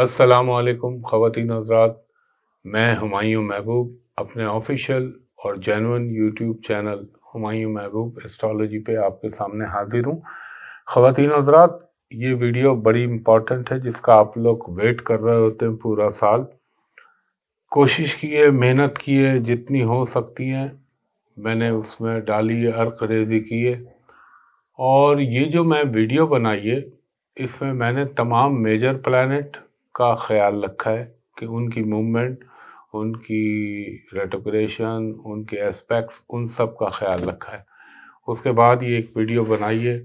असलकम ख़वान हजरात मैं हमायूं महबूब अपने ऑफिशियल और जैनवन यूट्यूब चैनल हमायूं महबूब एस्ट्रोलॉजी पे आपके सामने हाजिर हूँ ख़वान हजरात ये वीडियो बड़ी इम्पॉर्टेंट है जिसका आप लोग वेट कर रहे होते हैं पूरा साल कोशिश किए मेहनत किए जितनी हो सकती है मैंने उसमें डाली अर्क रेजी किए और ये जो मैं वीडियो बनाई है इसमें मैंने तमाम मेजर प्लानट का ख्याल रखा है कि उनकी मूवमेंट उनकी रेटोक्रेशन उनके एस्पेक्ट्स उन सब का ख्याल रखा है उसके बाद ये एक वीडियो बनाई है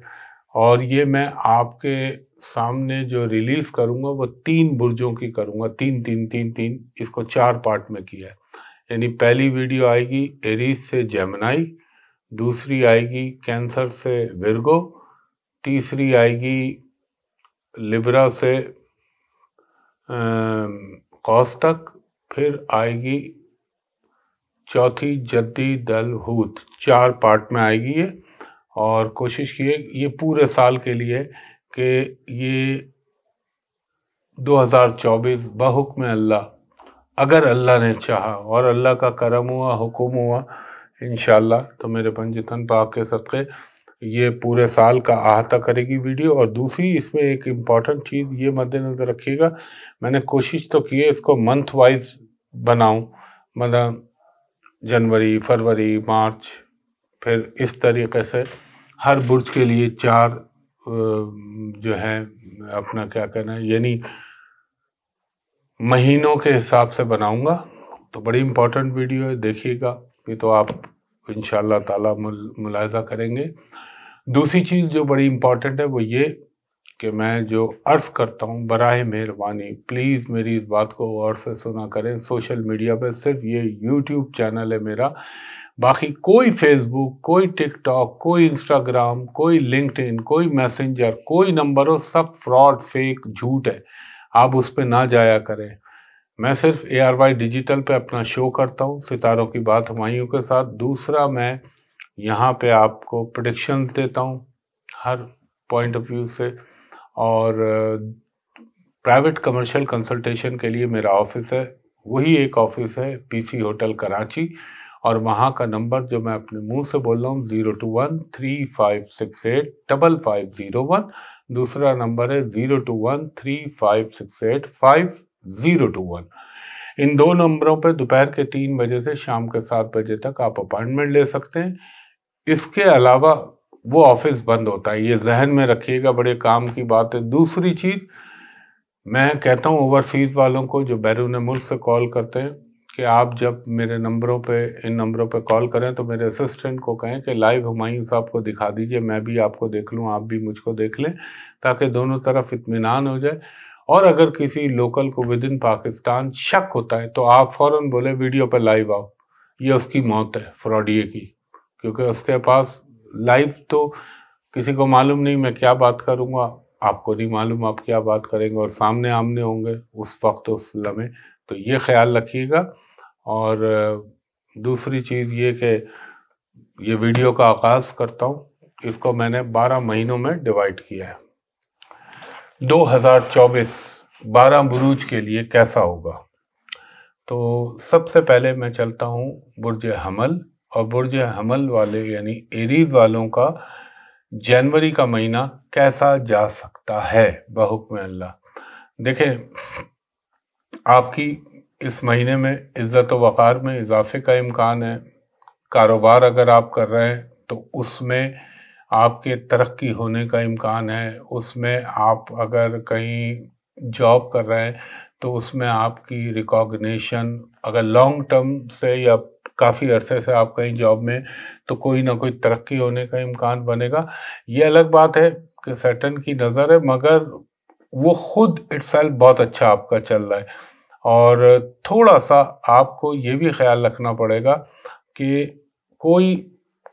और ये मैं आपके सामने जो रिलीज़ करूँगा वो तीन बुर्जों की करूँगा तीन तीन तीन तीन इसको चार पार्ट में किया है यानी पहली वीडियो आएगी एरीज से जेमनाई दूसरी आएगी कैंसर से विरगो तीसरी आएगी लिब्रा से कौस्तक फिर आएगी चौथी जद्दी दल हूत चार पार्ट में आएगी ये और कोशिश किए ये पूरे साल के लिए कि ये 2024 बहुक्म अल्लाह अगर अल्लाह ने चाहा और अल्लाह का करम हुआ हुक्म हुआ इन तो मेरे पंजतन पाक के सदक़े ये पूरे साल का अहाता करेगी वीडियो और दूसरी इसमें एक इम्पॉर्टेंट चीज़ ये मद्देनज़र रखिएगा मैंने कोशिश तो की है इसको मंथ वाइज बनाऊँ मतलब जनवरी फरवरी मार्च फिर इस तरीके से हर बुर्ज के लिए चार जो है अपना क्या कहना है यानी महीनों के हिसाब से बनाऊंगा तो बड़ी इम्पोर्टेंट वीडियो है देखिएगा ये तो आप तो इन ताला मुल, करेंगे दूसरी चीज़ जो बड़ी इम्पॉर्टेंट है वो ये कि मैं जो अर्ज़ करता हूँ बर मेहरबानी प्लीज़ मेरी इस बात को गौर से सुना करें सोशल मीडिया पर सिर्फ ये यूट्यूब चैनल है मेरा बाकी कोई फेसबुक कोई टिकटॉक कोई इंस्टाग्राम कोई इन कोई मैसेंजर कोई नंबर हो सब फ्रॉड फेक झूठ है आप उस पर ना जाया करें मैं सिर्फ ए आर वाई डिजिटल पे अपना शो करता हूँ सितारों की बात हमायूं के साथ दूसरा मैं यहाँ पे आपको प्रडिक्शन देता हूँ हर पॉइंट ऑफ व्यू से और प्राइवेट कमर्शियल कंसल्टेशन के लिए मेरा ऑफिस है वही एक ऑफिस है पीसी होटल कराची और वहाँ का नंबर जो मैं अपने मुंह से बोल रहा हूँ zero two one three five six eight double five zero one दूसरा नंबर है zero two one three five six eight five zero two one इन दो नंबरों पर दोपहर के तीन बजे से शाम के सात बजे तक आप अपॉइंटमेंट ले सकते हैं इसके अलावा वो ऑफिस बंद होता है ये जहन में रखिएगा बड़े काम की बात है दूसरी चीज़ मैं कहता हूँ ओवरसीज़ वालों को जो बैरून मुल्क से कॉल करते हैं कि आप जब मेरे नंबरों पे इन नंबरों पे कॉल करें तो मेरे असिस्टेंट को कहें कि लाइव हुमायूं साहब को दिखा दीजिए मैं भी आपको देख लूँ आप भी मुझको देख लें ताकि दोनों तरफ इतमान हो जाए और अगर किसी लोकल को विद इन पाकिस्तान शक होता है तो आप फौरन बोले वीडियो पर लाइव आओ ये उसकी मौत है फ्रॉडिये की क्योंकि उसके पास लाइव तो किसी को मालूम नहीं मैं क्या बात करूँगा आपको नहीं मालूम आप क्या बात करेंगे और सामने आमने होंगे उस वक्त उस लम्हे तो ये ख्याल रखिएगा और दूसरी चीज़ ये कि ये वीडियो का आगाज़ करता हूँ इसको मैंने 12 महीनों में डिवाइड किया है 2024 बारह बुरूज के लिए कैसा होगा तो सबसे पहले मैं चलता हूँ बुरज हमल और बुरज हमल वाले यानी एरीज वालों का जनवरी का महीना कैसा जा सकता है बहुकम अल्लाह देखें आपकी इस महीने में इज़्ज़त वक़ार में इजाफे का इम्कान है कारोबार अगर आप कर रहे हैं तो उसमें आपके तरक्की होने का इम्कान है उसमें आप अगर कहीं जॉब कर रहे हैं तो उसमें आपकी रिकॉग्निशन अगर लॉन्ग टर्म से या काफ़ी अरसे से आप कहीं जॉब में तो कोई ना कोई तरक्की होने का इम्कान बनेगा ये अलग बात है कि सैटन की नज़र है मगर वो खुद इट्स बहुत अच्छा आपका चल रहा है और थोड़ा सा आपको ये भी ख्याल रखना पड़ेगा कि कोई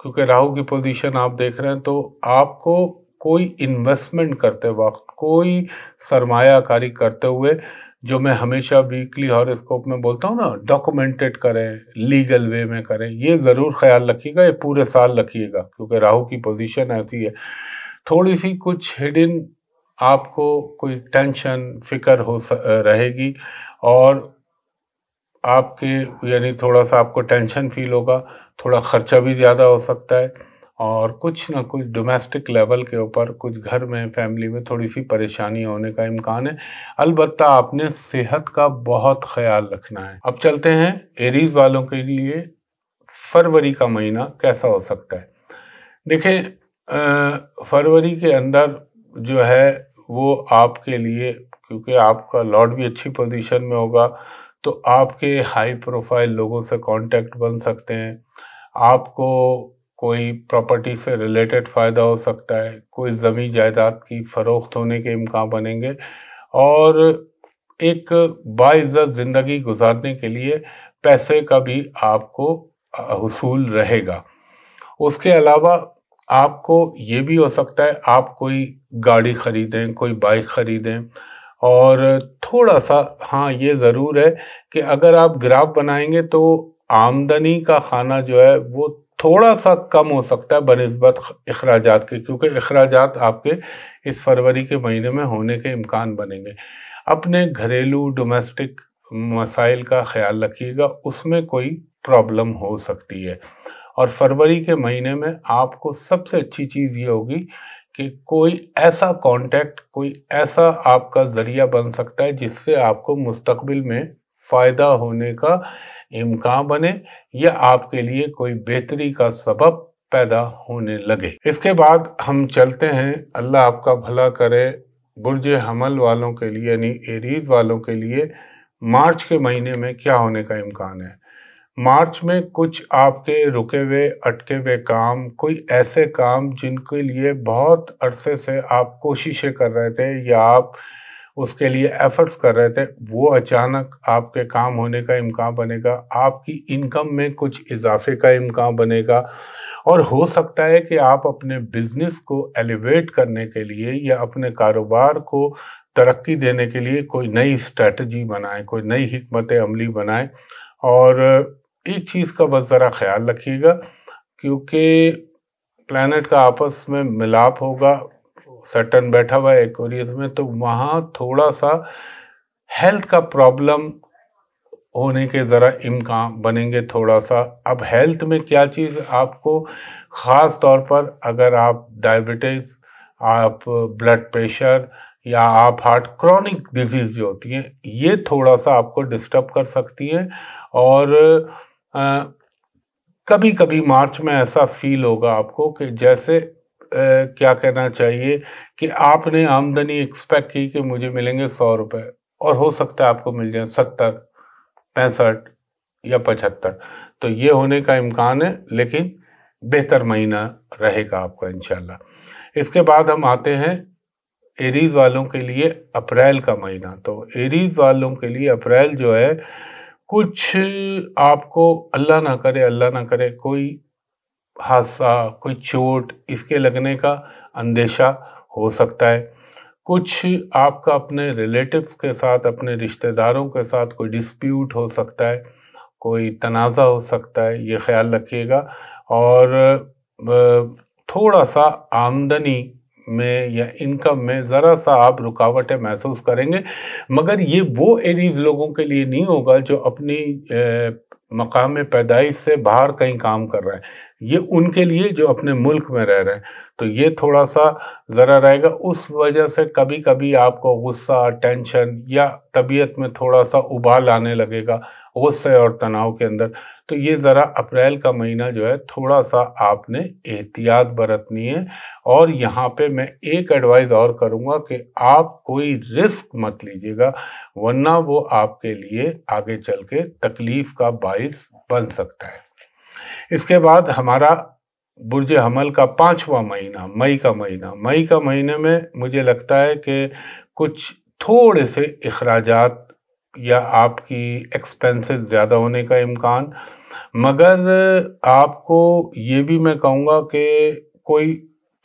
क्योंकि राहु की पोजीशन आप देख रहे हैं तो आपको कोई इन्वेस्टमेंट करते वक्त कोई सरमायाकारी करते हुए जो मैं हमेशा वीकली हॉरोस्कोप में बोलता हूँ ना डॉक्यूमेंटेड करें लीगल वे में करें ये ज़रूर ख्याल रखिएगा ये पूरे साल रखिएगा क्योंकि राहु की पोजीशन ऐसी है थोड़ी सी कुछ हिडन आपको कोई टेंशन फिकर हो रहेगी और आपके यानी थोड़ा सा आपको टेंशन फील होगा थोड़ा खर्चा भी ज़्यादा हो सकता है और कुछ ना कुछ डोमेस्टिक लेवल के ऊपर कुछ घर में फैमिली में थोड़ी सी परेशानी होने का इम्कान है अलबत् आपने सेहत का बहुत ख्याल रखना है अब चलते हैं एरीज वालों के लिए फरवरी का महीना कैसा हो सकता है देखें फरवरी के अंदर जो है वो आपके लिए क्योंकि आपका लॉर्ड भी अच्छी पोजीशन में होगा तो आपके हाई प्रोफाइल लोगों से कांटेक्ट बन सकते हैं आपको कोई प्रॉपर्टी से रिलेटेड फ़ायदा हो सकता है कोई ज़मीन जायदाद की फ़रोख्त होने के इम्कान बनेंगे और एक बाइज़्ज़त ज़िंदगी गुजारने के लिए पैसे का भी आपको हसूल रहेगा उसके अलावा आपको ये भी हो सकता है आप कोई गाड़ी ख़रीदें कोई बाइक ख़रीदें और थोड़ा सा हाँ ये ज़रूर है कि अगर आप ग्राफ बनाएंगे तो आमदनी का खाना जो है वो थोड़ा सा कम हो सकता है बनस्बत अखराज के क्योंकि अखराज आपके इस फरवरी के महीने में होने के इम्कान बनेंगे अपने घरेलू डोमेस्टिक मसाइल का ख्याल रखिएगा उसमें कोई प्रॉब्लम हो सकती है और फरवरी के महीने में आपको सबसे अच्छी चीज़ ये होगी कि कोई ऐसा कांटेक्ट कोई ऐसा आपका ज़रिया बन सकता है जिससे आपको मुस्तकबिल में फ़ायदा होने का इम्कान बने या आपके लिए कोई बेहतरी का सबब पैदा होने लगे इसके बाद हम चलते हैं अल्लाह आपका भला करे बुरज हमल वालों के लिए यानी एरीज वालों के लिए मार्च के महीने में क्या होने का इम्कान है मार्च में कुछ आपके रुके हुए अटके हुए काम कोई ऐसे काम जिनके लिए बहुत अरसे से आप कोशिशें कर रहे थे या आप उसके लिए एफर्ट्स कर रहे थे वो अचानक आपके काम होने का इम्कान बनेगा आपकी इनकम में कुछ इजाफे का इम्कान बनेगा और हो सकता है कि आप अपने बिजनेस को एलिवेट करने के लिए या अपने कारोबार को तरक्की देने के लिए कोई नई स्ट्रेटजी बनाएं कोई नई हमत अमली बनाएं और एक चीज़ का बस ज़रा ख्याल रखिएगा क्योंकि प्लानट का आपस में मिलाप होगा सटन बैठा हुआ है एक्वेरियस में तो वहाँ थोड़ा सा हेल्थ का प्रॉब्लम होने के ज़रा इम्कान बनेंगे थोड़ा सा अब हेल्थ में क्या चीज़ आपको ख़ास तौर पर अगर आप डायबिटीज़ आप ब्लड प्रेशर या आप हार्ट क्रॉनिक डिजीज़ जो होती हैं ये थोड़ा सा आपको डिस्टर्ब कर सकती हैं और कभी कभी मार्च में ऐसा फील होगा आपको कि जैसे आ, क्या कहना चाहिए कि आपने आमदनी एक्सपेक्ट की कि मुझे मिलेंगे सौ रुपये और हो सकता है आपको मिल जाए सत्तर पैंसठ या पचहत्तर तो ये होने का इम्कान है लेकिन बेहतर महीना रहेगा आपका इनशाला इसके बाद हम आते हैं एरीज वालों के लिए अप्रैल का महीना तो एरीज वालों के लिए अप्रैल जो है कुछ आपको अल्लाह ना करे अल्लाह ना करे कोई हादसा कोई चोट इसके लगने का अंदेशा हो सकता है कुछ आपका अपने रिलेटिव्स के साथ अपने रिश्तेदारों के साथ कोई डिस्प्यूट हो सकता है कोई तनाज़ा हो सकता है ये ख्याल रखिएगा और थोड़ा सा आमदनी में या इनकम में ज़रा सा आप रुकावटें महसूस करेंगे मगर ये वो एरीज लोगों के लिए नहीं होगा जो अपनी मकाम पैदाइश से बाहर कहीं काम कर रहे हैं ये उनके लिए जो अपने मुल्क में रह रहे हैं तो ये थोड़ा सा ज़रा रहेगा उस वजह से कभी कभी आपको गुस्सा टेंशन या तबीयत में थोड़ा सा उबाल आने लगेगा गुस्से और तनाव के अंदर तो ये ज़रा अप्रैल का महीना जो है थोड़ा सा आपने एहतियात बरतनी है और यहाँ पे मैं एक एडवाइस और करूँगा कि आप कोई रिस्क मत लीजिएगा वरना वो आपके लिए आगे चल के तकलीफ़ का बायस बन सकता है इसके बाद हमारा बुरज हमल का पाँचवा महीना मई का महीना मई का महीने में मुझे लगता है कि कुछ थोड़े से अखराजात या आपकी एक्सपेंसेस ज़्यादा होने का इम्कान मगर आपको ये भी मैं कहूँगा कि कोई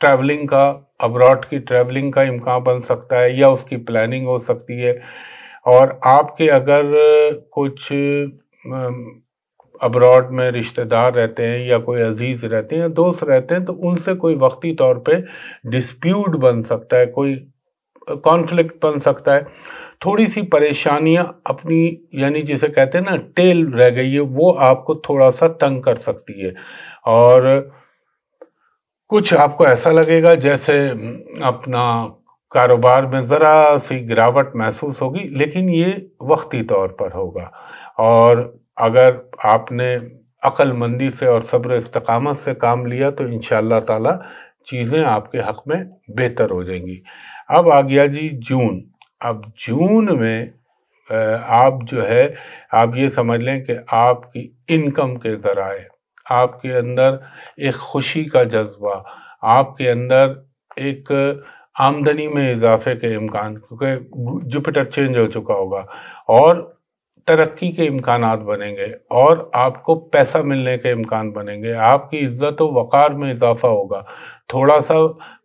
ट्रैवलिंग का अब्रॉड की ट्रैवलिंग का इम्कान बन सकता है या उसकी प्लानिंग हो सकती है और आपके अगर कुछ अब्रॉड में रिश्तेदार रहते हैं या कोई अजीज़ रहते हैं दोस्त रहते हैं तो उनसे कोई वक्ती तौर पे डिस्प्यूट बन सकता है कोई कॉन्फ्लिक्ट बन सकता है थोड़ी सी परेशानियां अपनी यानी जिसे कहते हैं ना टेल रह गई है वो आपको थोड़ा सा तंग कर सकती है और कुछ आपको ऐसा लगेगा जैसे हम्म, अपना कारोबार में ज़रा सी गिरावट महसूस होगी लेकिन ये वक्ती तौर पर होगा और अगर आपने अक्लमंदी से और सब्र इस्तकामत से काम लिया तो इन ताला चीज़ें आपके हक़ में बेहतर हो जाएंगी अब आ गया जी जून अब जून में आप जो है आप ये समझ लें कि आपकी इनकम के ज़राए आपके अंदर एक खुशी का जज्बा आपके अंदर एक आमदनी में इजाफे के इम्कान क्योंकि जुपिटर चेंज हो चुका होगा और तरक्की के इम्कान बनेंगे और आपको पैसा मिलने के इम्कान बनेंगे आपकी इज्जत व वक़ार में इजाफा होगा थोड़ा सा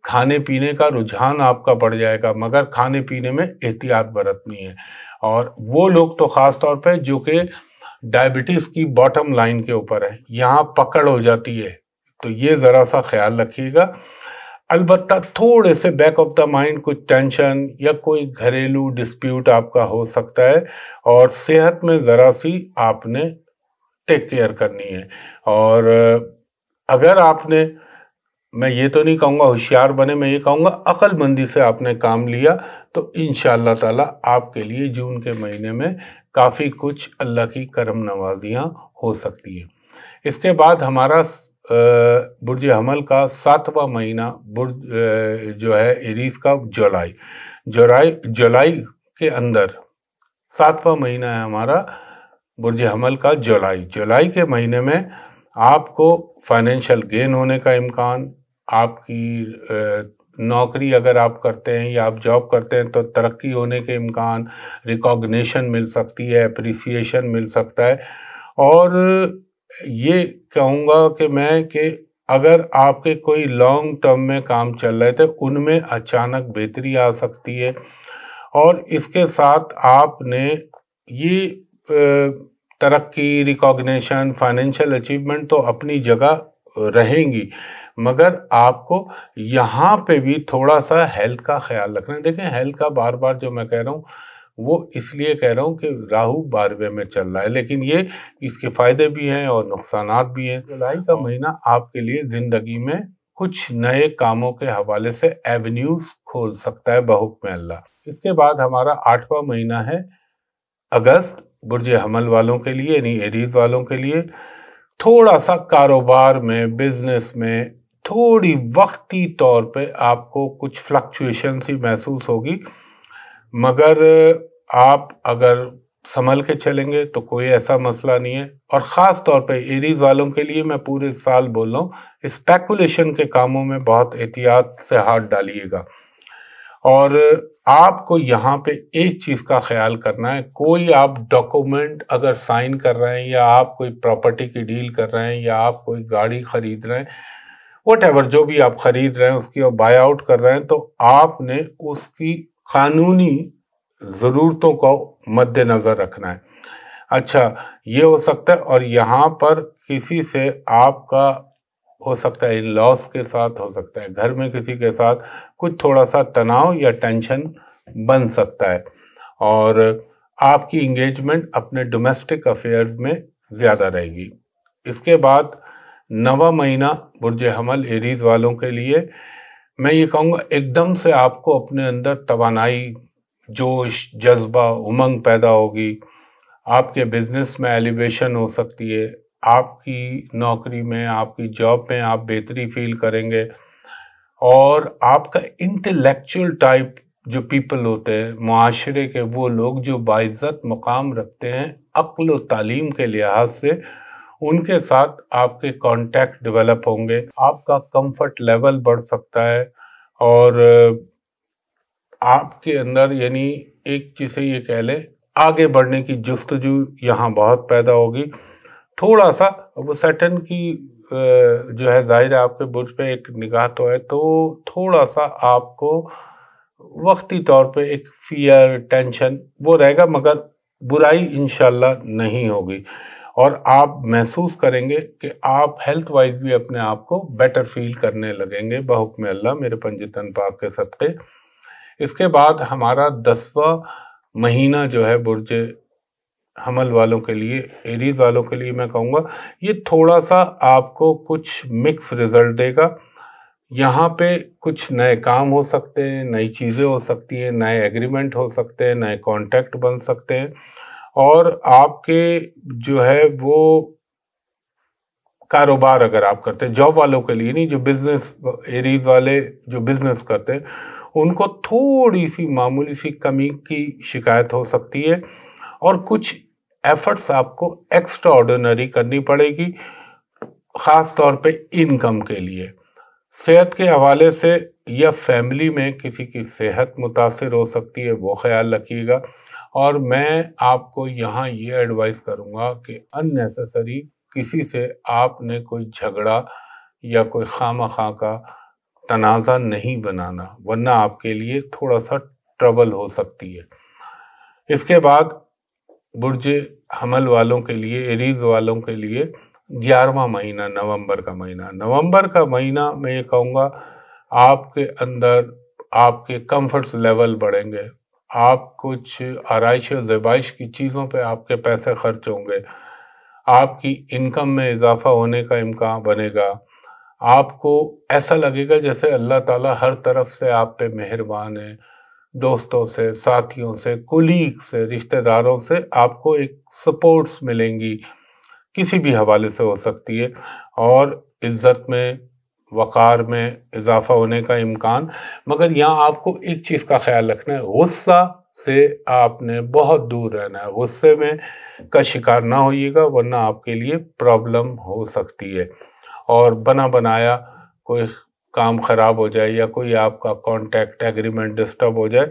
खाने पीने का रुझान आपका बढ़ जाएगा मगर खाने पीने में एहतियात बरतनी है और वो लोग तो ख़ास तौर पे जो कि डायबिटीज़ की बॉटम लाइन के ऊपर है यहाँ पकड़ हो जाती है तो ये ज़रा सा ख्याल रखिएगा अलबत् थोड़े से बैक ऑफ द माइंड कुछ टेंशन या कोई घरेलू डिस्प्यूट आपका हो सकता है और सेहत में ज़रा सी आपने टेक केयर करनी है और अगर आपने मैं ये तो नहीं कहूँगा होशियार बने मैं ये कहूँगा अक्लमंदी से आपने काम लिया तो इन ताला आपके लिए जून के महीने में काफ़ी कुछ अल्लाह की करम नवाजियाँ हो सकती हैं इसके बाद हमारा बुरज हमल का सातवां महीना बुरज जो है एरीज का जुलाई जुलाई जुलाई के अंदर सातवां महीना है हमारा बुरज हमल का जुलाई जुलाई के महीने में आपको फाइनेंशियल गेन होने का इम्कान आपकी नौकरी अगर आप करते हैं या आप जॉब करते हैं तो तरक्की होने के इम्कान रिकॉग्निशन मिल सकती है अप्रिसिएशन मिल सकता है और ये कहूँगा कि मैं कि अगर आपके कोई लॉन्ग टर्म में काम चल रहे थे उनमें अचानक बेहतरी आ सकती है और इसके साथ आपने ये तरक्की रिकॉग्निशन फाइनेंशियल अचीवमेंट तो अपनी जगह रहेंगी मगर आपको यहाँ पे भी थोड़ा सा हेल्थ का ख्याल रखना देखें हेल्थ का बार बार जो मैं कह रहा हूँ वो इसलिए कह रहा हूँ कि राहु बारहवें में चल रहा है लेकिन ये इसके फ़ायदे भी हैं और नुकसान भी हैं जुलाई का महीना आपके लिए ज़िंदगी में कुछ नए कामों के हवाले से एवेन्यूज खोल सकता है बहुक में अल्लाह इसके बाद हमारा आठवां महीना है अगस्त बुरज हमल वालों के लिए यानी एरीज वालों के लिए थोड़ा सा कारोबार में बिजनेस में थोड़ी वक्ती तौर पे आपको कुछ फ्लक्चुएशन ही महसूस होगी मगर आप अगर संभल के चलेंगे तो कोई ऐसा मसला नहीं है और ख़ास तौर पे एरीज वालों के लिए मैं पूरे साल बोल रहा हूँ स्पेकुलेशन के कामों में बहुत एहतियात से हाथ डालिएगा और आपको यहाँ पे एक चीज़ का ख्याल करना है कोई आप डॉक्यूमेंट अगर साइन कर रहे हैं या आप कोई प्रॉपर्टी की डील कर रहे हैं या आप कोई गाड़ी खरीद रहे हैं वट जो भी आप खरीद रहे हैं उसकी और बाय आउट कर रहे हैं तो आपने उसकी कानूनी ज़रूरतों को मद्देनज़र रखना है अच्छा ये हो सकता है और यहाँ पर किसी से आपका हो सकता है इन लॉस के साथ हो सकता है घर में किसी के साथ कुछ थोड़ा सा तनाव या टेंशन बन सकता है और आपकी इंगेजमेंट अपने डोमेस्टिक अफेयर्स में ज़्यादा रहेगी इसके बाद नवा महीना बुरज हमल एरीज वालों के लिए मैं ये कहूँगा एकदम से आपको अपने अंदर तोानाई जोश जज्बा उमंग पैदा होगी आपके बिजनेस में एलिवेशन हो सकती है आपकी नौकरी में आपकी जॉब में आप बेहतरी फील करेंगे और आपका इंटेलेक्चुअल टाइप जो पीपल होते हैं माशरे के वो लोग जो बाइज़त मुकाम रखते हैं अक्ल तालीम के लिहाज से उनके साथ आपके कांटेक्ट डेवलप होंगे आपका कंफर्ट लेवल बढ़ सकता है और आपके अंदर यानी एक जिसे ये कह लें आगे बढ़ने की जस्तजू यहाँ बहुत पैदा होगी थोड़ा सा वो सटन की जो है जाहिर है आपके बुर्ज पे एक निगाह तो है तो थोड़ा सा आपको वक्ती तौर पे एक फियर टेंशन वो रहेगा मगर बुराई इन नहीं होगी और आप महसूस करेंगे कि आप हेल्थ वाइज भी अपने आप को बेटर फील करने लगेंगे बहुकम अल्लाह मेरे पंजीतन पाक के सदक़े इसके बाद हमारा दसवा महीना जो है बुरज हमल वालों के लिए एरीज वालों के लिए मैं कहूँगा ये थोड़ा सा आपको कुछ मिक्स रिज़ल्ट देगा यहाँ पे कुछ नए काम हो सकते हैं नई चीज़ें हो सकती हैं नए एग्रीमेंट हो सकते हैं नए कॉन्टैक्ट बन सकते हैं और आपके जो है वो कारोबार अगर आप करते हैं जॉब वालों के लिए नहीं जो बिजनेस एरीज वाले जो बिजनेस करते हैं उनको थोड़ी सी मामूली सी कमी की शिकायत हो सकती है और कुछ एफर्ट्स आपको एक्स्ट्रा ऑर्डिनरी करनी पड़ेगी ख़ास तौर पे इनकम के लिए सेहत के हवाले से या फैमिली में किसी की सेहत मुतासर हो सकती है वो ख्याल रखिएगा और मैं आपको यहाँ ये एडवाइस करूँगा कि अननेसेसरी किसी से आपने कोई झगड़ा या कोई खाम खा का तनाज़ा नहीं बनाना वरना आपके लिए थोड़ा सा ट्रबल हो सकती है इसके बाद बुर्ज हमल वालों के लिए एरीज वालों के लिए ग्यारहवा महीना नवंबर का महीना नवंबर का महीना मैं ये कहूँगा आपके अंदर आपके कंफर्ट्स लेवल बढ़ेंगे आप कुछ आरइश और ज़बाइश की चीज़ों पे आपके पैसे खर्च होंगे आपकी इनकम में इजाफा होने का इम्कान बनेगा आपको ऐसा लगेगा जैसे अल्लाह ताला हर तरफ से आप पे मेहरबान है दोस्तों से साथियों से कुलीग से रिश्तेदारों से आपको एक सपोर्ट्स मिलेंगी किसी भी हवाले से हो सकती है और इज़्ज़त में वक़ार में इजाफा होने का इम्कान मगर यहाँ आपको एक चीज़ का ख्याल रखना है गुस्सा से आपने बहुत दूर रहना है गुस्से में का शिकार ना होइएगा वरना आपके लिए प्रॉब्लम हो सकती है और बना बनाया कोई काम ख़राब हो जाए या कोई आपका कॉन्टैक्ट एग्रीमेंट डिस्टर्ब हो जाए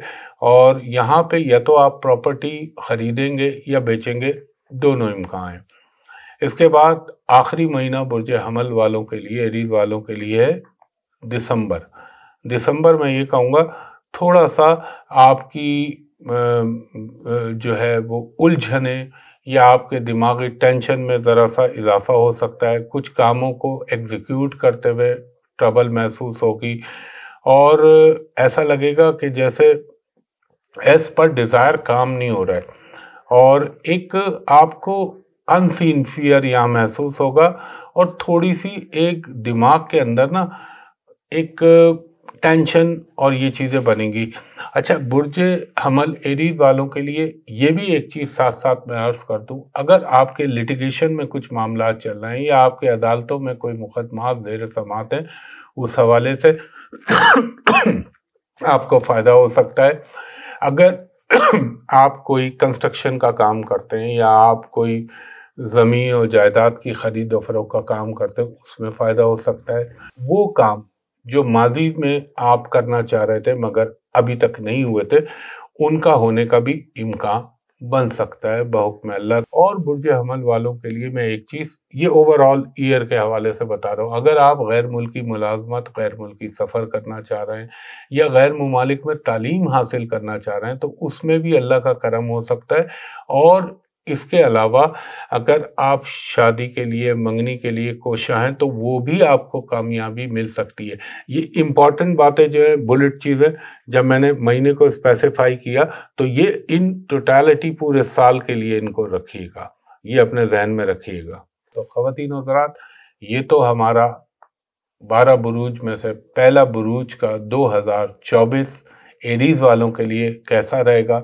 और यहाँ पे या तो आप प्रॉपर्टी ख़रीदेंगे या बेचेंगे दोनों इम्कान हैं इसके बाद आखिरी महीना बुरज हमल वालों के लिए एरीज वालों के लिए है दिसंबर दिसंबर में ये कहूँगा थोड़ा सा आपकी जो है वो उलझने या आपके दिमागी टेंशन में ज़रा सा इजाफा हो सकता है कुछ कामों को एग्जीक्यूट करते हुए ट्रबल महसूस होगी और ऐसा लगेगा कि जैसे एस पर डिज़ायर काम नहीं हो रहा है और एक आपको अनसीन फियर यहाँ महसूस होगा और थोड़ी सी एक दिमाग के अंदर ना एक टेंशन और ये चीज़ें बनेंगी अच्छा बुरज हमल एरीज वालों के लिए ये भी एक चीज़ साथ साथ मैं अर्ज़ कर दूँ अगर आपके लिटिगेशन में कुछ मामला चल रहे हैं या आपके अदालतों में कोई मुकदमा जेर समात हैं उस हवाले से आपको फ़ायदा हो सकता है अगर आप कोई कंस्ट्रक्शन का काम करते हैं या आप कोई ज़मीन और जायदाद की खरीद और फरोख का काम करते हैं उसमें फ़ायदा हो सकता है वो काम जो माजी में आप करना चाह रहे थे मगर अभी तक नहीं हुए थे उनका होने का भी इम्कान बन सकता है बहुत अल्लाह और बुरज हमल वालों के लिए मैं एक चीज़ ये ओवरऑल ईयर के हवाले से बता रहा हूँ अगर आप गैर मुल्की मुलाजमत गैर मुल्की सफ़र करना चाह रहे हैं या गैर ममालिक में तालीम हासिल करना चाह रहे हैं तो उसमें भी अल्लाह का करम हो सकता है और इसके अलावा अगर आप शादी के लिए मंगनी के लिए कोशा हैं तो वो भी आपको कामयाबी मिल सकती है ये इम्पॉर्टेंट बातें जो है बुलेट चीज़ें जब मैंने महीने को स्पेसिफाई किया तो ये इन टोटलिटी पूरे साल के लिए इनको रखिएगा ये अपने जहन में रखिएगा तो ख़वान हजरात ये तो हमारा बारह बुरूज में से पहला बुरूज का 2024 एरीज़ वालों के लिए कैसा रहेगा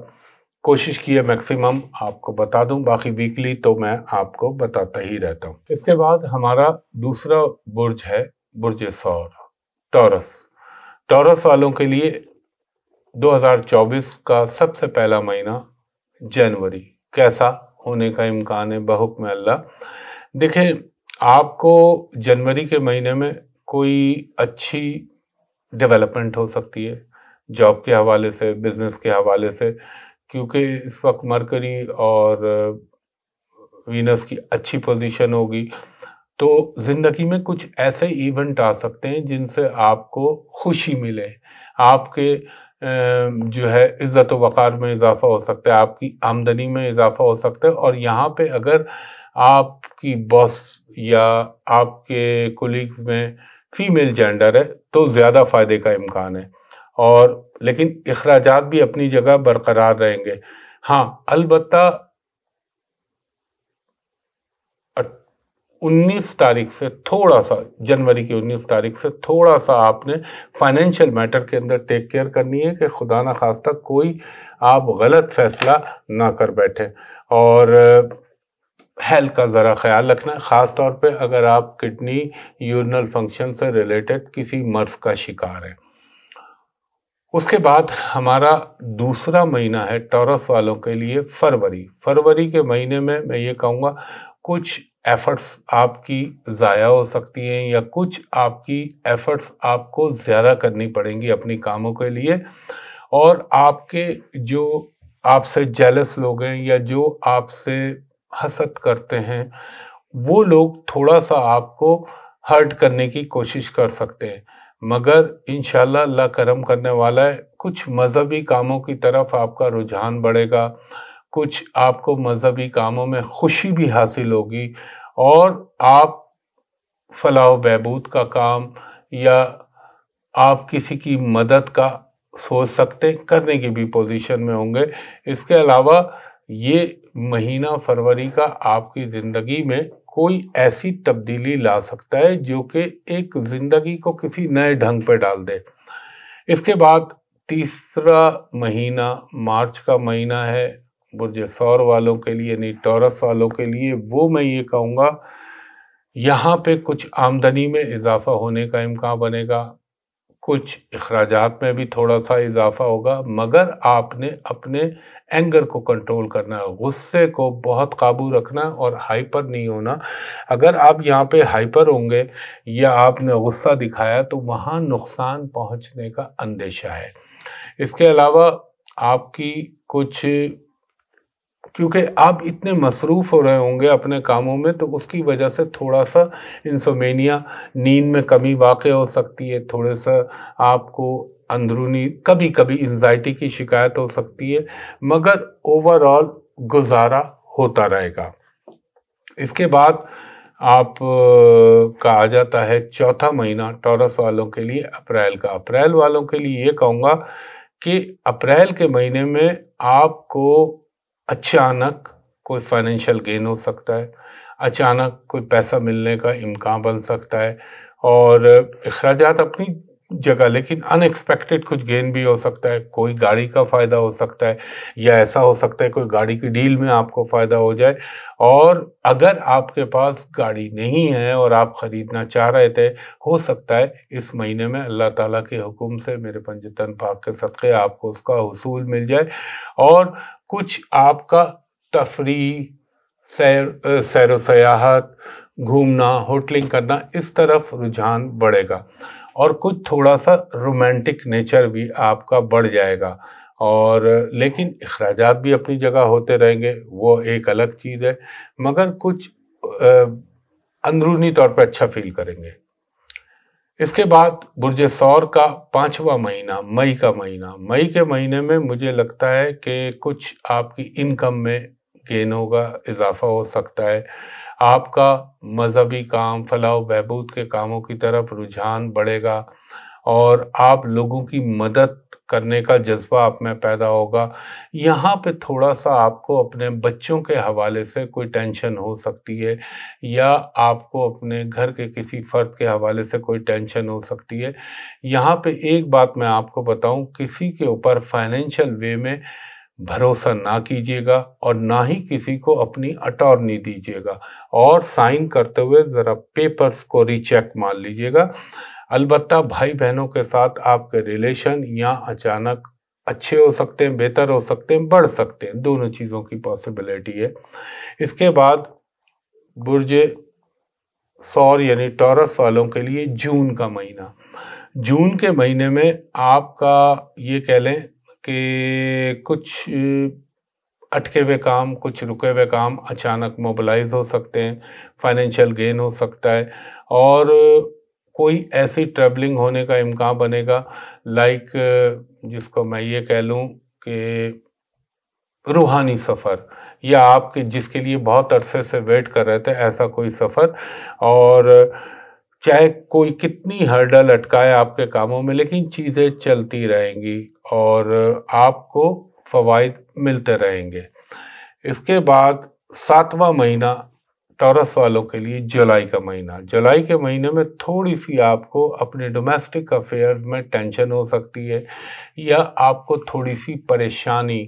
कोशिश की है मैक्सिमम आपको बता दूं बाकी वीकली तो मैं आपको बताता ही रहता हूं इसके बाद हमारा दूसरा बुर्ज है बुर्ज सौर टॉरस टॉरस वालों के लिए 2024 का सबसे पहला महीना जनवरी कैसा होने का इम्कान है बहुक में अल्लाह देखें आपको जनवरी के महीने में कोई अच्छी डेवलपमेंट हो सकती है जॉब के हवाले से बिज़नेस के हवाले से क्योंकि इस वक्त मरकरी और वीनस की अच्छी पोजीशन होगी तो ज़िंदगी में कुछ ऐसे इवेंट आ सकते हैं जिनसे आपको खुशी मिले आपके जो है इज़्ज़त वक़ार में इजाफा हो सकता है आपकी आमदनी में इजाफा हो सकता है और यहाँ पे अगर आपकी बॉस या आपके कोलिग्स में फीमेल जेंडर है तो ज़्यादा फ़ायदे का इम्कान है और लेकिन अखराज भी अपनी जगह बरकरार रहेंगे हाँ अलबत् उन्नीस तारीख से थोड़ा सा जनवरी की उन्नीस तारीख से थोड़ा सा आपने फाइनेंशियल मैटर के अंदर टेक केयर करनी है कि खुदा ना खास्ता कोई आप गलत फैसला ना कर बैठे और हेल्थ का ज़रा ख्याल रखना है ख़ास तौर पर अगर आप किडनी यूरिनल फंक्शन से रिलेटेड किसी मर्ज़ का शिकार हैं उसके बाद हमारा दूसरा महीना है टॉरस वालों के लिए फरवरी फरवरी के महीने में मैं ये कहूँगा कुछ एफर्ट्स आपकी ज़ाया हो सकती हैं या कुछ आपकी एफर्ट्स आपको ज़्यादा करनी पड़ेंगी अपनी कामों के लिए और आपके जो आपसे जेलस लोग हैं या जो आपसे हसद करते हैं वो लोग थोड़ा सा आपको हर्ट करने की कोशिश कर सकते हैं मगर इन ला करम करने वाला है कुछ मज़हबी कामों की तरफ आपका रुझान बढ़ेगा कुछ आपको मज़हबी कामों में खुशी भी हासिल होगी और आप फलाह बहबूद का काम या आप किसी की मदद का सोच सकते करने की भी पोजीशन में होंगे इसके अलावा ये महीना फरवरी का आपकी ज़िंदगी में कोई ऐसी तब्दीली ला सकता है जो कि एक जिंदगी को किसी नए ढंग पर डाल दे इसके बाद तीसरा महीना मार्च का महीना है बुरज सौर वालों के लिए नहीं टॉरस वालों के लिए वो मैं ये कहूँगा यहाँ पे कुछ आमदनी में इजाफा होने का इम्कान बनेगा कुछ अखराज में भी थोड़ा सा इजाफा होगा मगर आपने अपने एंगर को कंट्रोल करना गुस्से को बहुत काबू रखना और हाइपर नहीं होना अगर आप यहाँ पे हाइपर होंगे या आपने गुस्सा दिखाया तो वहाँ नुकसान पहुँचने का अंदेशा है इसके अलावा आपकी कुछ क्योंकि आप इतने मसरूफ़ हो रहे होंगे अपने कामों में तो उसकी वजह से थोड़ा सा इंसोमेनिया नींद में कमी वाक़ हो सकती है थोड़े सा आपको अंदरूनी कभी कभी एनजाइटी की शिकायत हो सकती है मगर ओवरऑल गुजारा होता रहेगा इसके बाद आप का आ जाता है चौथा महीना टॉरस वालों के लिए अप्रैल का अप्रैल वालों के लिए ये कहूँगा कि अप्रैल के महीने में आपको अचानक कोई फाइनेंशियल गेन हो सकता है अचानक कोई पैसा मिलने का इम्कान बन सकता है और अखराज अपनी जगह लेकिन अनएक्सपेक्टेड कुछ गेन भी हो सकता है कोई गाड़ी का फ़ायदा हो सकता है या ऐसा हो सकता है कोई गाड़ी की डील में आपको फ़ायदा हो जाए और अगर आपके पास गाड़ी नहीं है और आप ख़रीदना चाह रहे थे हो सकता है इस महीने में अल्लाह ताला के हुक्म से मेरे पंजतन पाक के सदक़े आपको उसका हसूल मिल जाए और कुछ आपका तफरी सैर सैर सयाहत घूमना होटलिंग करना इस तरफ रुझान बढ़ेगा और कुछ थोड़ा सा रोमांटिक नेचर भी आपका बढ़ जाएगा और लेकिन अखराज भी अपनी जगह होते रहेंगे वो एक अलग चीज़ है मगर कुछ अंदरूनी तौर पर अच्छा फील करेंगे इसके बाद बुरज सौर का पाँचवा महीना मई का महीना मई के महीने में मुझे लगता है कि कुछ आपकी इनकम में गेन होगा इजाफा हो सकता है आपका मज़हबी काम फलाह बहबूद के कामों की तरफ रुझान बढ़ेगा और आप लोगों की मदद करने का जज्बा आप में पैदा होगा यहाँ पे थोड़ा सा आपको अपने बच्चों के हवाले से कोई टेंशन हो सकती है या आपको अपने घर के किसी फ़र्द के हवाले से कोई टेंशन हो सकती है यहाँ पे एक बात मैं आपको बताऊँ किसी के ऊपर फाइनेंशियल वे में भरोसा ना कीजिएगा और ना ही किसी को अपनी अटॉर्नी दीजिएगा और साइन करते हुए ज़रा पेपर्स को रिचेक मान लीजिएगा अलबत् भाई बहनों के साथ आपके रिलेशन या अचानक अच्छे हो सकते हैं बेहतर हो सकते हैं बढ़ सकते हैं दोनों चीज़ों की पॉसिबिलिटी है इसके बाद बुर्ज सौर यानी टॉरस वालों के लिए जून का महीना जून के महीने में आपका ये कह लें कि कुछ अटके हुए काम कुछ रुके हुए काम अचानक मोबिलाइज हो सकते हैं फाइनेंशियल गेन हो सकता है और कोई ऐसी ट्रैवलिंग होने का इम्कान बनेगा लाइक जिसको मैं ये कह लूँ कि रूहानी सफ़र या आपके जिसके लिए बहुत अरसे से वेट कर रहे थे ऐसा कोई सफ़र और चाहे कोई कितनी हर्डल अटकाए आपके कामों में लेकिन चीज़ें चलती रहेंगी और आपको फ़वाद मिलते रहेंगे इसके बाद सातवां महीना टॉरस वालों के लिए जुलाई का महीना जुलाई के महीने में थोड़ी सी आपको अपने डोमेस्टिक अफेयर्स में टेंशन हो सकती है या आपको थोड़ी सी परेशानी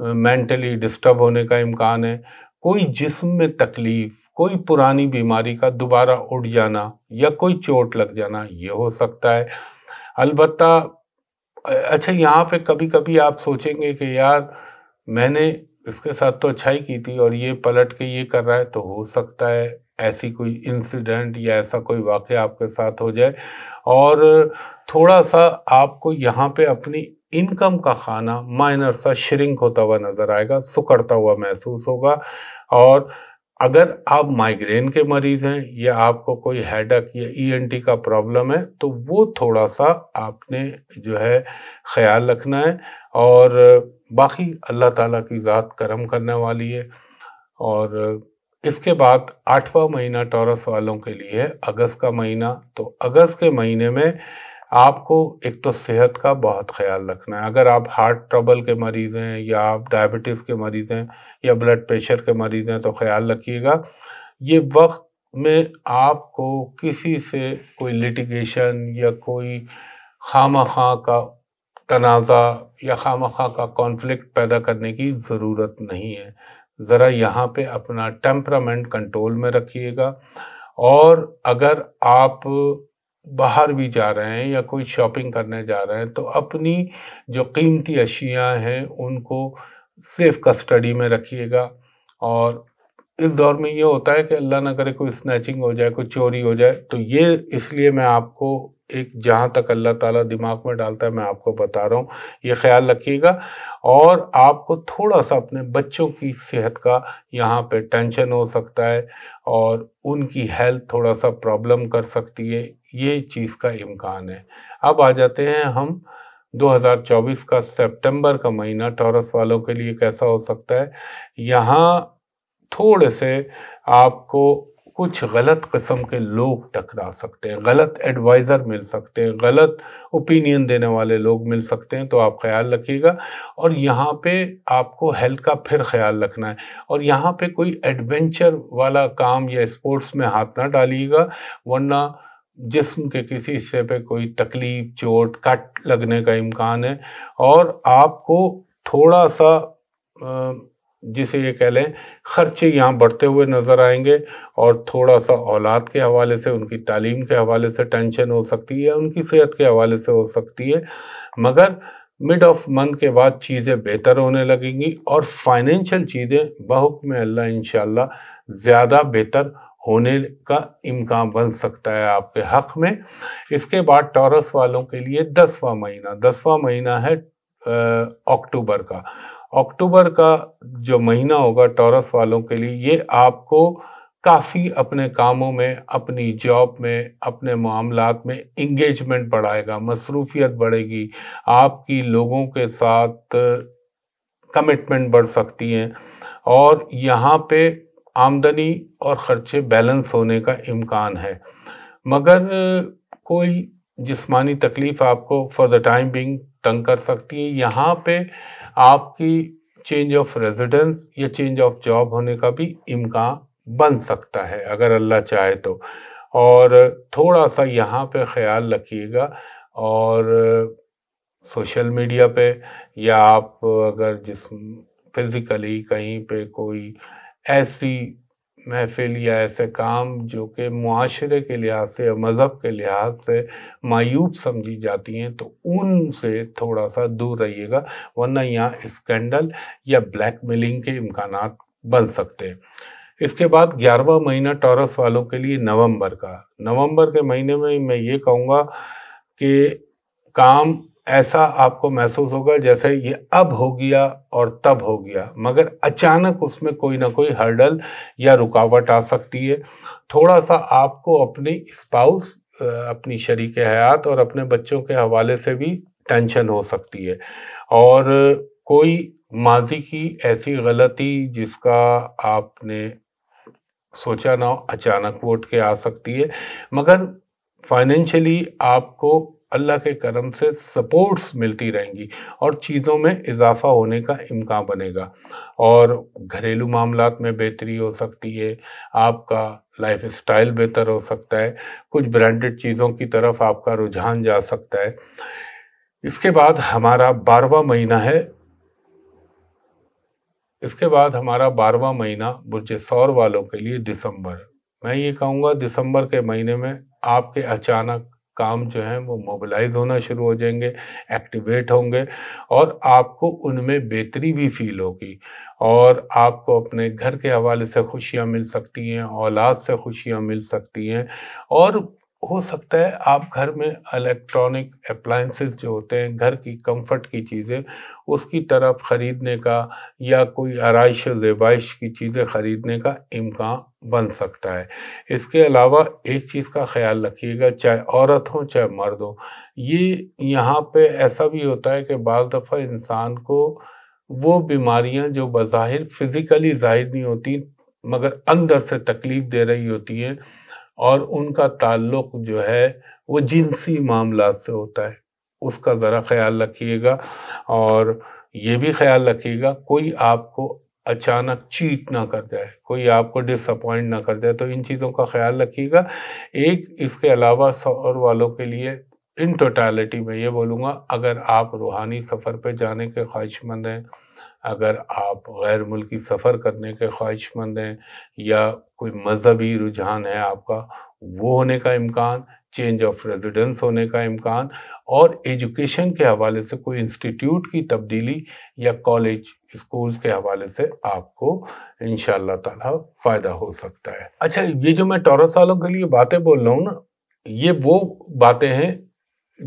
मेंटली डिस्टर्ब होने का इम्कान है कोई जिस्म में तकलीफ़ कोई पुरानी बीमारी का दोबारा उठ जाना या कोई चोट लग जाना ये हो सकता है अलबत्ता अच्छा यहाँ पे कभी कभी आप सोचेंगे कि यार मैंने इसके साथ तो अच्छाई की थी और ये पलट के ये कर रहा है तो हो सकता है ऐसी कोई इंसिडेंट या ऐसा कोई वाक़ आपके साथ हो जाए और थोड़ा सा आपको यहाँ पे अपनी इनकम का खाना माइनर सा श्रिंक होता हुआ नज़र आएगा सुकड़ता हुआ महसूस होगा और अगर आप माइग्रेन के मरीज हैं या आपको कोई हेडक या ईएनटी e का प्रॉब्लम है तो वो थोड़ा सा आपने जो है ख्याल रखना है और बाकी अल्लाह ताला की ज़ात करम करने वाली है और इसके बाद आठवां महीना टॉरस वालों के लिए है अगस्त का महीना तो अगस्त के महीने में आपको एक तो सेहत का बहुत ख्याल रखना है अगर आप हार्ट ट्रबल के मरीज़ हैं या आप डायबिटीज़ के मरीज़ हैं या ब्लड प्रेशर के मरीज़ हैं तो ख्याल रखिएगा ये वक्त में आपको किसी से कोई लिटिगेशन या कोई खाम खां का तनाज़ा या खाम खां का कॉन्फ्लिक्ट पैदा करने की ज़रूरत नहीं है ज़रा यहाँ पे अपना टेम्परामेंट कंट्रोल में रखिएगा और अगर आप बाहर भी जा रहे हैं या कोई शॉपिंग करने जा रहे हैं तो अपनी जो कीमती अशियाँ हैं उनको सेफ कस्टडी में रखिएगा और इस दौर में ये होता है कि अल्लाह ना करे कोई स्नैचिंग हो जाए कोई चोरी हो जाए तो ये इसलिए मैं आपको एक जहाँ तक अल्लाह ताला दिमाग में डालता है मैं आपको बता रहा हूँ ये ख्याल रखिएगा और आपको थोड़ा सा अपने बच्चों की सेहत का यहाँ पे टेंशन हो सकता है और उनकी हेल्थ थोड़ा सा प्रॉब्लम कर सकती है ये चीज़ का इम्कान है अब आ जाते हैं हम 2024 का सितंबर का महीना टॉरस वालों के लिए कैसा हो सकता है यहाँ थोड़े से आपको कुछ गलत कस्म के लोग टकरा सकते हैं गलत एडवाइज़र मिल सकते हैं गलत ओपिनियन देने वाले लोग मिल सकते हैं तो आप ख्याल रखिएगा और यहाँ पे आपको हेल्थ का फिर ख्याल रखना है और यहाँ पे कोई एडवेंचर वाला काम या स्पोर्ट्स में हाथ ना डालिएगा वरना जिस्म के किसी हिस्से पे कोई तकलीफ चोट कट लगने का इम्कान है और आपको थोड़ा सा आ, जिसे ये कह लें खर्चे यहाँ बढ़ते हुए नज़र आएंगे और थोड़ा सा औलाद के हवाले से उनकी तालीम के हवाले से टेंशन हो सकती है उनकी सेहत के हवाले से हो सकती है मगर मिड ऑफ मंथ के बाद चीज़ें बेहतर होने लगेंगी और फाइनेंशियल चीज़ें बहुत में अल्लाह इन ज़्यादा बेहतर होने का इम्कान बन सकता है आपके हक में इसके बाद टॉरस वालों के लिए दसवा महीना दसवा महीना है अक्टूबर का अक्टूबर का जो महीना होगा टॉरस वालों के लिए ये आपको काफ़ी अपने कामों में अपनी जॉब में अपने मामला में इंगेजमेंट बढ़ाएगा मसरूफियत बढ़ेगी आपकी लोगों के साथ कमिटमेंट बढ़ सकती हैं और यहाँ पे आमदनी और ख़र्चे बैलेंस होने का इम्कान है मगर कोई जिस्मानी तकलीफ़ आपको फॉर द टाइम बिंग तंग कर सकती है यहाँ पे आपकी चेंज ऑफ रेजिडेंस या चेंज ऑफ जॉब होने का भी इम्कान बन सकता है अगर अल्लाह चाहे तो और थोड़ा सा यहाँ पे ख्याल रखिएगा और सोशल मीडिया पे या आप अगर जिस फिज़िकली कहीं पे कोई ऐसी महफिल या ऐसे काम जो कि माशरे के लिहाज से या मज़हब के लिहाज से मायूब समझी जाती हैं तो उनसे थोड़ा सा दूर रहिएगा वरना यहाँ स्कैंडल या ब्लैक मेलिंग के इम्कान बन सकते हैं इसके बाद ग्यारहवा महीना टॉरस वालों के लिए नवंबर का नवंबर के महीने में मैं ये कहूँगा कि काम ऐसा आपको महसूस होगा जैसे ये अब हो गया और तब हो गया मगर अचानक उसमें कोई ना कोई हर्डल या रुकावट आ सकती है थोड़ा सा आपको अपने स्पाउस अपनी शरीक हयात और अपने बच्चों के हवाले से भी टेंशन हो सकती है और कोई माजी की ऐसी गलती जिसका आपने सोचा ना हो अचानक वोट के आ सकती है मगर फाइनेंशियली आपको अल्लाह के करम से सपोर्ट्स मिलती रहेंगी और चीज़ों में इजाफा होने का इम्कान बनेगा और घरेलू मामला में बेहतरी हो सकती है आपका लाइफ स्टाइल बेहतर हो सकता है कुछ ब्रांडेड चीज़ों की तरफ आपका रुझान जा सकता है इसके बाद हमारा बारवा महीना है इसके बाद हमारा बारवा महीना बुरज सौर वालों के लिए दिसंबर मैं ये कहूँगा दिसंबर के महीने में आपके अचानक काम जो हैं वो मोबिलाइज होना शुरू हो जाएंगे एक्टिवेट होंगे और आपको उनमें बेहतरी भी फील होगी और आपको अपने घर के हवाले से खुशियाँ मिल सकती हैं औलाद से खुशियाँ मिल सकती हैं और हो सकता है आप घर में इलेक्ट्रॉनिक अप्लाइंसेस जो होते हैं घर की कंफर्ट की चीज़ें उसकी तरफ ख़रीदने का या कोई आरइश रेबाइश की चीज़ें ख़रीदने का इम्कान बन सकता है इसके अलावा एक चीज़ का ख्याल रखिएगा चाहे औरत हो चाहे मर्द हो ये यहाँ पे ऐसा भी होता है कि बाल दफ़ा इंसान को वो बीमारियाँ जो बाहिर फिज़िकली जाहिर नहीं होती मगर अंदर से तकलीफ़ दे रही होती हैं और उनका ताल्लुक जो है वो जिनसी मामला से होता है उसका ज़रा ख्याल रखिएगा और ये भी ख्याल रखिएगा कोई आपको अचानक चीट ना कर जाए कोई आपको डिसअपॉइंट ना कर जाए तो इन चीज़ों का ख्याल रखिएगा एक इसके अलावा सौर वालों के लिए इन टोटालिटी में ये बोलूँगा अगर आप रूहानी सफ़र पे जाने के ख्वाहिशमंद हैं अगर आप गैर मुल्की सफ़र करने के ख्वाहिशमंद हैं या कोई मजहबी रुझान है आपका वो होने का इम्कान चेंज ऑफ रेजिडेंस होने का इम्कान और एजुकेशन के हवाले से कोई इंस्टीट्यूट की तब्दीली या कॉलेज स्कूल्स के हवाले से आपको इन ताला फ़ायदा हो सकता है अच्छा ये जो मैं टोरस वालों के लिए बातें बोल रहा हूँ ना ये वो बातें हैं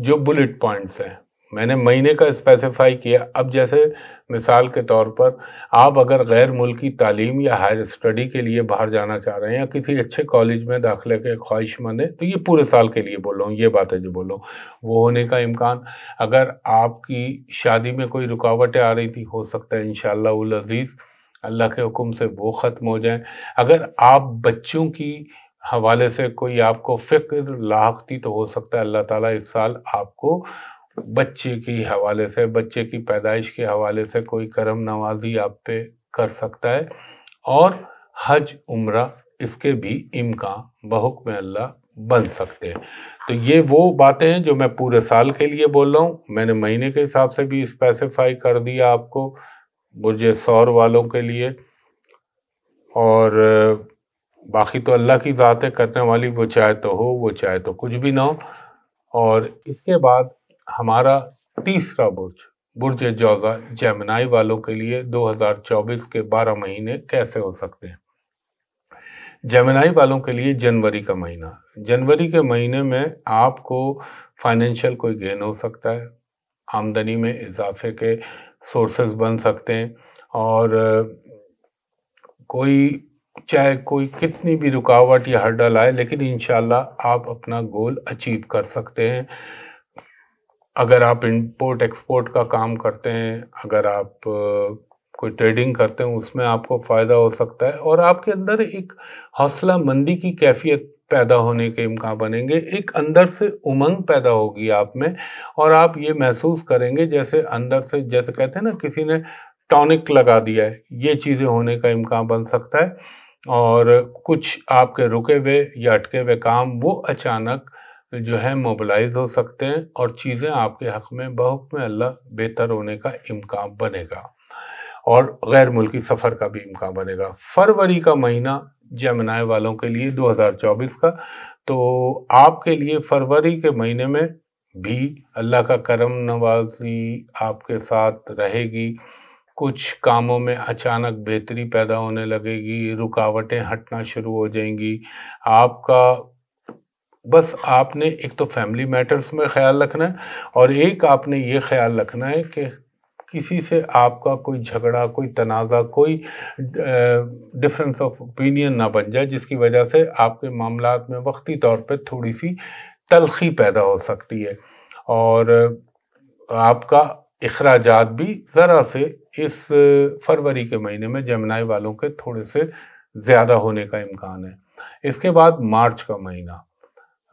जो बुलेट पॉइंट्स हैं मैंने महीने का स्पेसिफाई किया अब जैसे मिसाल के तौर पर आप अगर गैर मुल्की तालीम या हायर स्टडी के लिए बाहर जाना चाह रहे हैं या किसी अच्छे कॉलेज में दाखिले के ख्वाहिशमंद हैं तो ये पूरे साल के लिए बोल रहा हूँ ये बात है जो बोल रहा हूँ वो होने का इम्कान अगर आपकी शादी में कोई रुकावटें आ रही थी हो सकता है इन उल अज़ीज़ अल्लाह के हुक्म से वो ख़त्म हो जाए अगर आप बच्चों की हवाले से कोई आपको फ़िक्र लाक थी तो हो सकता है अल्लाह ताला इस साल आपको बच्चे के हवाले से बच्चे की पैदाइश के हवाले से कोई करम नवाजी आप पे कर सकता है और हज उम्र इसके भी इम्कान बहुक में अल्लाह बन सकते हैं तो ये वो बातें हैं जो मैं पूरे साल के लिए बोल रहा हूँ मैंने महीने के हिसाब से भी स्पेसिफाई कर दिया आपको बुरज सौर वालों के लिए और बाकी तो अल्लाह की बातें करने वाली वो चाहे तो हो वो चाहे तो कुछ भी ना हो और इसके बाद हमारा तीसरा बुर्ज बुर्ज जौजा जैमनाई वालों के लिए 2024 के 12 महीने कैसे हो सकते हैं जैमनाई वालों के लिए जनवरी का महीना जनवरी के महीने में आपको फाइनेंशियल कोई गेन हो सकता है आमदनी में इजाफे के सोर्सेज बन सकते हैं और कोई चाहे कोई कितनी भी रुकावट या हर्डल आए लेकिन इन आप अपना गोल अचीव कर सकते हैं अगर आप इंपोर्ट एक्सपोर्ट का काम करते हैं अगर आप कोई ट्रेडिंग करते हैं उसमें आपको फ़ायदा हो सकता है और आपके अंदर एक हौसला मंदी की कैफियत पैदा होने के इम्कान बनेंगे एक अंदर से उमंग पैदा होगी आप में और आप ये महसूस करेंगे जैसे अंदर से जैसे कहते हैं ना किसी ने टॉनिक लगा दिया है ये चीज़ें होने का इम्कान बन सकता है और कुछ आपके रुके हुए या अटके हुए काम वो अचानक जो है मोबिलाइज हो सकते हैं और चीज़ें आपके हक में बहुत में अल्लाह बेहतर होने का इम्कान बनेगा और गैर मुल्की सफ़र का भी इम्कान बनेगा फरवरी का महीना जमनाए वालों के लिए 2024 का तो आपके लिए फरवरी के महीने में भी अल्लाह का करम नवाजी आपके साथ रहेगी कुछ कामों में अचानक बेहतरी पैदा होने लगेगी रुकावटें हटना शुरू हो जाएंगी आपका बस आपने एक तो फैमिली मैटर्स में ख्याल रखना है और एक आपने ये ख्याल रखना है कि किसी से आपका कोई झगड़ा कोई तनाज़ा कोई डिफरेंस ऑफ ओपिनियन ना बन जाए जिसकी वजह से आपके मामला में वक्ती तौर पर थोड़ी सी तलखी पैदा हो सकती है और आपका अखराज भी ज़रा से इस फरवरी के महीने में जमनाई वालों के थोड़े से ज़्यादा होने का इम्कान है इसके बाद मार्च का महीना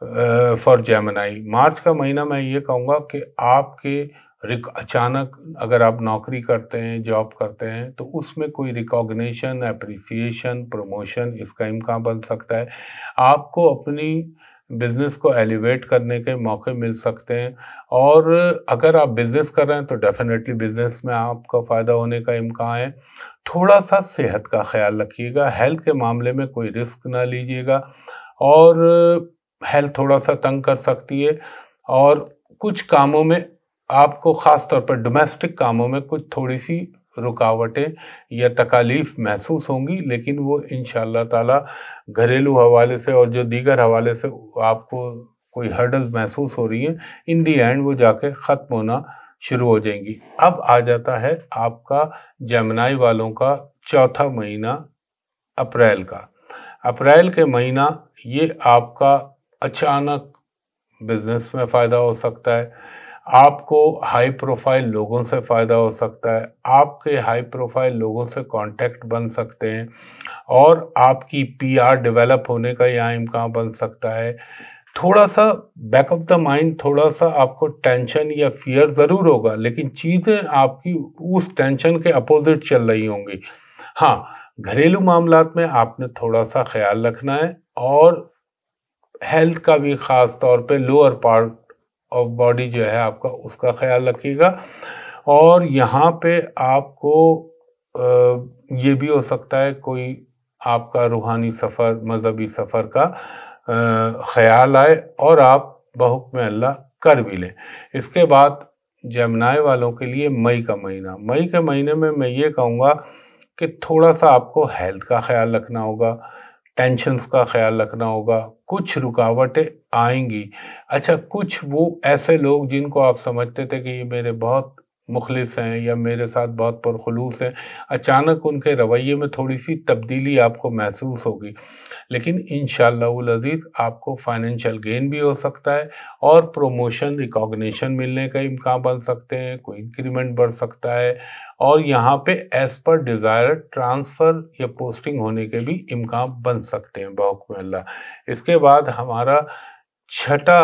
फॉर जैमनाई मार्च का महीना मैं ये कहूँगा कि आपके अचानक अगर आप नौकरी करते हैं जॉब करते हैं तो उसमें कोई रिकॉग्निशन अप्रिसिएशन प्रमोशन इसका इमकान बन सकता है आपको अपनी बिज़नेस को एलिवेट करने के मौके मिल सकते हैं और अगर आप बिज़नेस कर रहे हैं तो डेफिनेटली बिज़नेस में आपका फ़ायदा होने का इम्कान है थोड़ा सा सेहत का ख्याल रखिएगा हेल्थ के मामले में कोई रिस्क ना लीजिएगा और हेल्थ थोड़ा सा तंग कर सकती है और कुछ कामों में आपको ख़ास तौर पर डोमेस्टिक कामों में कुछ थोड़ी सी रुकावटें या तकालीफ महसूस होंगी लेकिन वो इन ताला घरेलू हवाले से और जो दीगर हवाले से आपको कोई हर्डल महसूस हो रही हैं इन दी एंड वो जाके ख़त्म होना शुरू हो जाएंगी अब आ जाता है आपका जमनाई वालों का चौथा महीना अप्रैल का अप्रैल के महीना ये आपका अचानक बिजनेस में फ़ायदा हो सकता है आपको हाई प्रोफाइल लोगों से फ़ायदा हो सकता है आपके हाई प्रोफाइल लोगों से कांटेक्ट बन सकते हैं और आपकी पीआर डेवलप होने का यहाँ इम्कान बन सकता है थोड़ा सा बैक ऑफ द माइंड थोड़ा सा आपको टेंशन या फियर ज़रूर होगा लेकिन चीज़ें आपकी उस टेंशन के अपोजिट चल रही होंगी हाँ घरेलू मामला में आपने थोड़ा सा ख्याल रखना है और हेल्थ का भी ख़ास तौर पे लोअर पार्ट ऑफ बॉडी जो है आपका उसका ख्याल रखिएगा और यहाँ पे आपको ये भी हो सकता है कोई आपका रूहानी सफ़र मज़हबी सफ़र का ख्याल आए और आप बहुत में अल्लाह कर भी लें इसके बाद जमनाए वालों के लिए मई का महीना मई के महीने में मैं ये कहूँगा कि थोड़ा सा आपको हेल्थ का ख्याल रखना होगा टेंशन्स का ख्याल रखना होगा कुछ रुकावटें आएंगी अच्छा कुछ वो ऐसे लोग जिनको आप समझते थे कि ये मेरे बहुत मुखलिस हैं या मेरे साथ बहुत पुरखलूस हैं अचानक उनके रवैये में थोड़ी सी तब्दीली आपको महसूस होगी लेकिन इन अज़ीज़ आपको फाइनेंशियल गेन भी हो सकता है और प्रोमोशन रिकॉग्निशन मिलने का इम्कान बन सकते हैं कोई इंक्रीमेंट बढ़ सकता है और यहाँ पे एज़ पर डिज़ायर ट्रांसफ़र या पोस्टिंग होने के भी इम्कान बन सकते हैं बहुत अल्लाह इसके बाद हमारा छठा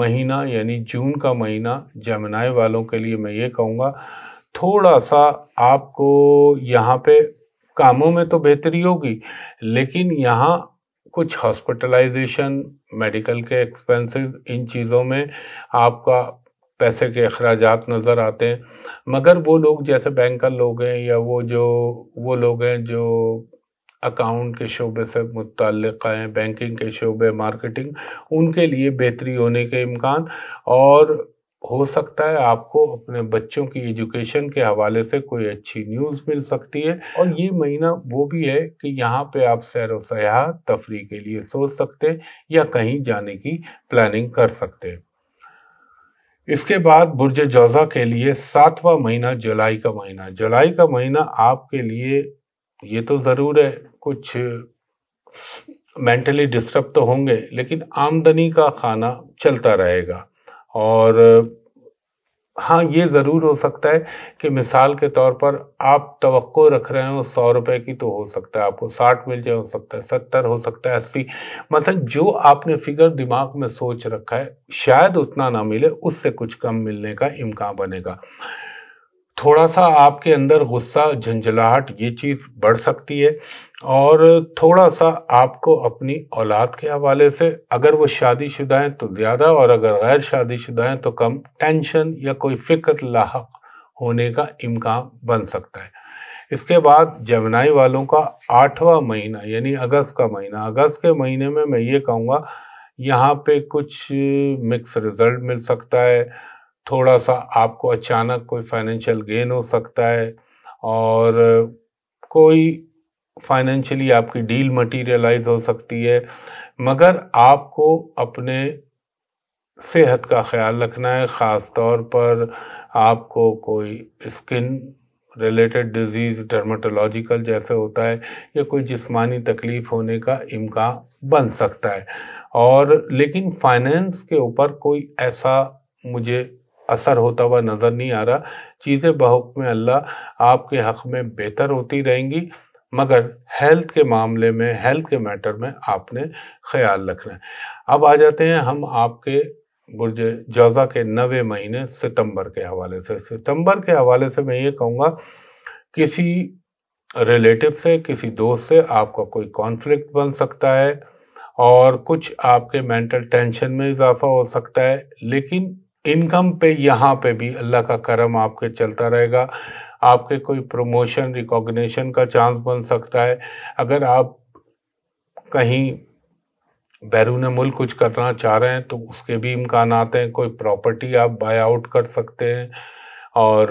महीना यानी जून का महीना जमनाए वालों के लिए मैं ये कहूँगा थोड़ा सा आपको यहाँ पे कामों में तो बेहतरी होगी लेकिन यहाँ कुछ हॉस्पिटलाइजेशन मेडिकल के एक्सपेंसेस इन चीज़ों में आपका पैसे के अखराज नज़र आते हैं मगर वो लोग जैसे बैंकर लोग हैं या वो जो वो लोग हैं जो अकाउंट के शोबे से मुतल हैं बैंकिंग के शोबे मार्केटिंग उनके लिए बेहतरी होने के इम्कान और हो सकता है आपको अपने बच्चों की एजुकेशन के हवाले से कोई अच्छी न्यूज़ मिल सकती है और ये महीना वो भी है कि यहाँ पे आप सैर सयाह तफरी के लिए सोच सकते हैं या कहीं जाने की प्लानिंग कर सकते हैं इसके बाद बुरज जौजा के लिए सातवां महीना जुलाई का महीना जुलाई का महीना आपके लिए ये तो ज़रूर है कुछ मेंटली डिस्टर्ब तो होंगे लेकिन आमदनी का खाना चलता रहेगा और हाँ ये ज़रूर हो सकता है कि मिसाल के तौर पर आप तो रख रहे हो सौ रुपए की तो हो सकता है आपको साठ मिल जाए हो सकता है सत्तर हो सकता है अस्सी मतलब जो आपने फिगर दिमाग में सोच रखा है शायद उतना ना मिले उससे कुछ कम मिलने का इम्कान बनेगा थोड़ा सा आपके अंदर गुस्सा झंझलाहट ये चीज़ बढ़ सकती है और थोड़ा सा आपको अपनी औलाद के हवाले से अगर वो शादीशुदा हैं तो ज़्यादा और अगर गैर शादीशुदा हैं तो कम टेंशन या कोई फ़िक्र लाक होने का इम्कान बन सकता है इसके बाद जमनाई वालों का आठवां महीना यानी अगस्त का महीना अगस्त के महीने में मैं ये कहूँगा यहाँ पे कुछ मिक्स रिज़ल्ट मिल सकता है थोड़ा सा आपको अचानक कोई फाइनेंशियल गेन हो सकता है और कोई फाइनेंशियली आपकी डील मटेरियलाइज हो सकती है मगर आपको अपने सेहत का ख्याल रखना है ख़ास तौर पर आपको कोई स्किन रिलेटेड डिजीज़ डर्माटोलॉजिकल जैसे होता है या कोई जिस्मानी तकलीफ़ होने का इम्कान बन सकता है और लेकिन फाइनेंस के ऊपर कोई ऐसा मुझे असर होता हुआ नज़र नहीं आ रहा चीज़ें बहुत में अल्लाह आपके हक़ में बेहतर होती रहेंगी मगर हेल्थ के मामले में हेल्थ के मैटर में आपने ख्याल रखना है अब आ जाते हैं हम आपके बुरज जौज़ा के नवे महीने सितंबर के हवाले से सितंबर के हवाले से मैं ये कहूँगा किसी रिलेटिव से किसी दोस्त से आपका कोई कॉन्फ्लिक्ट बन सकता है और कुछ आपके मेंटल टेंशन में इजाफा हो सकता है लेकिन इनकम पे यहाँ पे भी अल्लाह का करम आपके चलता रहेगा आपके कोई प्रमोशन रिकॉग्निशन का चांस बन सकता है अगर आप कहीं बैरून मुल्क कुछ करना चाह रहे हैं तो उसके भी इम्कान आते हैं कोई प्रॉपर्टी आप बाय आउट कर सकते हैं और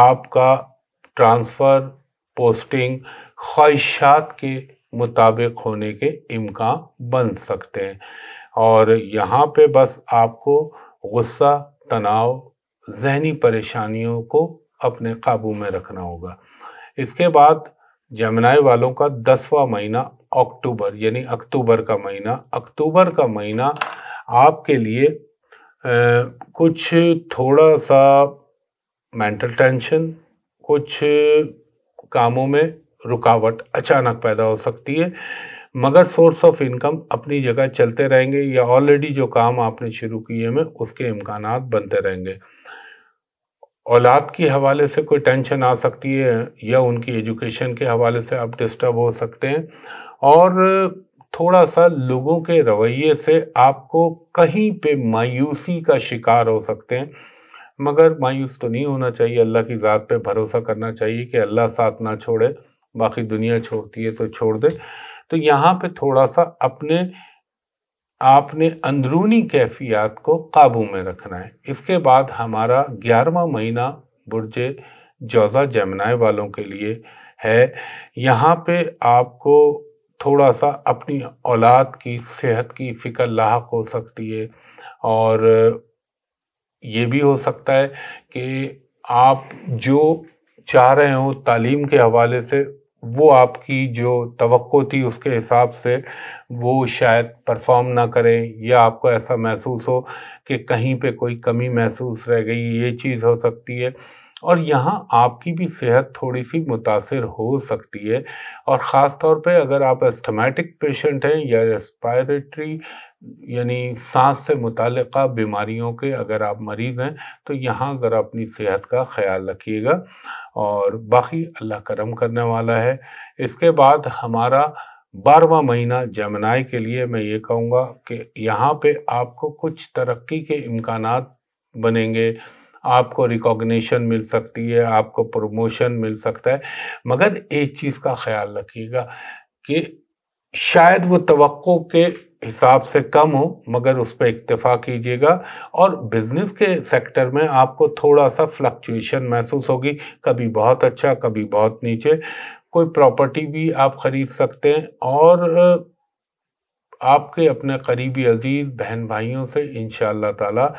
आपका ट्रांसफ़र पोस्टिंग ख्वाहिशात के मुताबिक होने के इम्कान बन सकते हैं और यहाँ पे बस आपको गुस्सा तनाव जहनी परेशानियों को अपने काबू में रखना होगा इसके बाद जमनाए वालों का दसवा महीना अक्टूबर यानी अक्टूबर का महीना अक्टूबर का महीना आपके लिए आ, कुछ थोड़ा सा मेंटल टेंशन कुछ कामों में रुकावट अचानक पैदा हो सकती है मगर सोर्स ऑफ इनकम अपनी जगह चलते रहेंगे या ऑलरेडी जो काम आपने शुरू किए हैं उसके इम्कान बनते रहेंगे औलाद के हवाले से कोई टेंशन आ सकती है या उनकी एजुकेशन के हवाले से आप डिस्टर्ब हो सकते हैं और थोड़ा सा लोगों के रवैये से आपको कहीं पे मायूसी का शिकार हो सकते हैं मगर मायूस तो नहीं होना चाहिए अल्लाह की ज़ात पे भरोसा करना चाहिए कि अल्लाह साथ ना छोड़े बाकी दुनिया छोड़ती है तो छोड़ दे तो यहाँ पे थोड़ा सा अपने आपने अंदरूनी कैफियत को काबू में रखना है इसके बाद हमारा ग्यारहवा महीना बुरजे जौज़ा जमनाए वालों के लिए है यहाँ पे आपको थोड़ा सा अपनी औलाद की सेहत की फ़िक्र लाक हो सकती है और ये भी हो सकता है कि आप जो चाह रहे हो तालीम के हवाले से वो आपकी जो तो थी उसके हिसाब से वो शायद परफॉर्म ना करें या आपको ऐसा महसूस हो कि कहीं पे कोई कमी महसूस रह गई ये चीज़ हो सकती है और यहाँ आपकी भी सेहत थोड़ी सी मुतासर हो सकती है और ख़ास तौर पे अगर आप एस्थमेटिक पेशेंट हैं या रेस्पायरेटरी यानी सांस से मुतल बीमारियों के अगर आप मरीज़ हैं तो यहाँ ज़रा अपनी सेहत का ख्याल रखिएगा और बाकी अल्लाह करम करने वाला है इसके बाद हमारा बारवा महीना जमनाई के लिए मैं ये कहूँगा कि यहाँ पे आपको कुछ तरक्की के इम्कान बनेंगे आपको रिकॉग्निशन मिल सकती है आपको प्रमोशन मिल सकता है मगर एक चीज़ का ख्याल रखिएगा कि शायद वो तो के हिसाब से कम हो मगर उस पर इतफा कीजिएगा और बिज़नेस के सेक्टर में आपको थोड़ा सा फ्लक्चुएशन महसूस होगी कभी बहुत अच्छा कभी बहुत नीचे कोई प्रॉपर्टी भी आप ख़रीद सकते हैं और आपके अपने करीबी अजीज़ बहन भाइयों से इन ताला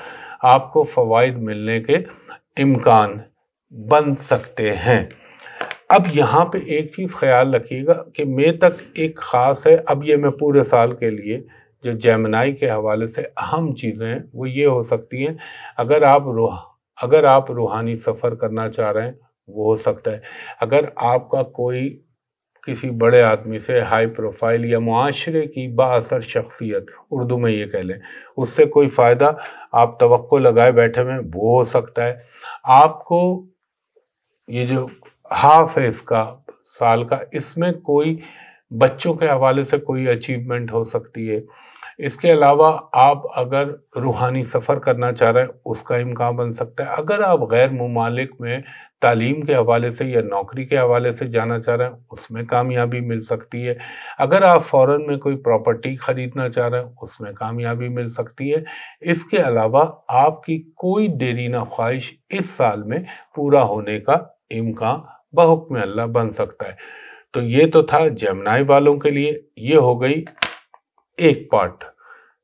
आपको फ़वाद मिलने के इम्कान बन सकते हैं अब यहाँ पे एक चीज़ ख्याल रखिएगा कि मे तक एक ख़ास है अब ये मैं पूरे साल के लिए जो जैमनाई के हवाले से अहम चीज़ें हैं वो ये हो सकती हैं अगर आप रूह अगर आप रूहानी सफ़र करना चाह रहे हैं वो हो सकता है अगर आपका कोई किसी बड़े आदमी से हाई प्रोफाइल या माशरे की बासर शख्सियत उर्दू में ये कह लें उससे कोई फ़ायदा आप तो लगाए बैठे हुए वो हो सकता है आपको ये जो हाफ है इसका साल का इसमें कोई बच्चों के हवाले से कोई अचीवमेंट हो सकती है इसके अलावा आप अगर रूहानी सफ़र करना चाह रहे हैं उसका इम्कान बन सकता है अगर आप गैर ममालिक में तालीम के हवाले से या नौकरी के हवाले से जाना चाह रहे हैं उसमें कामयाबी मिल सकती है अगर आप फ़ौरन में कोई प्रॉपर्टी ख़रीदना चाह रहे हैं उसमें कामयाबी मिल सकती है इसके अलावा आपकी कोई देरीना ख्वाहिश इस साल में पूरा होने का इम्कान बहुक में अल्लाह बन सकता है तो ये तो था जमनाई वालों के लिए ये हो गई एक पार्ट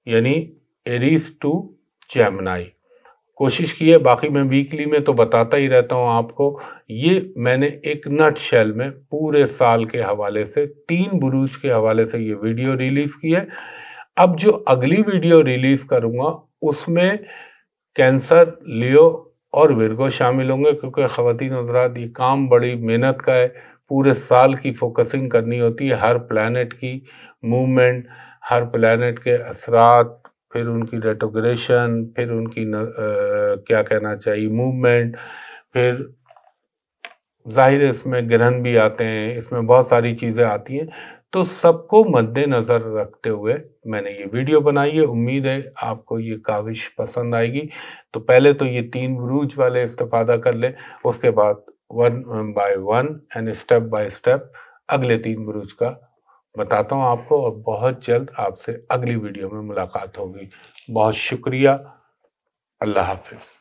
यानी एरीज टू जैमनाई कोशिश की है बाकी मैं वीकली में तो बताता ही रहता हूँ आपको ये मैंने एक नट शेल में पूरे साल के हवाले से तीन बुरूज के हवाले से ये वीडियो रिलीज़ की है अब जो अगली वीडियो रिलीज़ करूँगा उसमें कैंसर लियो और विरगो शामिल होंगे क्योंकि ख़वान हजरात ये काम बड़ी मेहनत का है पूरे साल की फोकसिंग करनी होती है हर प्लानट की मूवमेंट हर प्लानट के असरात फिर उनकी रेटोग्रेशन फिर उनकी न, आ, क्या कहना चाहिए मूवमेंट फिर जाहिर इसमें ग्रहण भी आते हैं इसमें बहुत सारी चीज़ें आती हैं तो सबको मद्देनज़र रखते हुए मैंने ये वीडियो बनाई है उम्मीद है आपको ये काविश पसंद आएगी तो पहले तो ये तीन ब्रूज वाले इस्तेफादा कर ले उसके बाद one by one and step by step अगले तीन ब्रूज का बताता हूँ आपको और बहुत जल्द आपसे अगली वीडियो में मुलाकात होगी बहुत शुक्रिया अल्लाह हाफिज़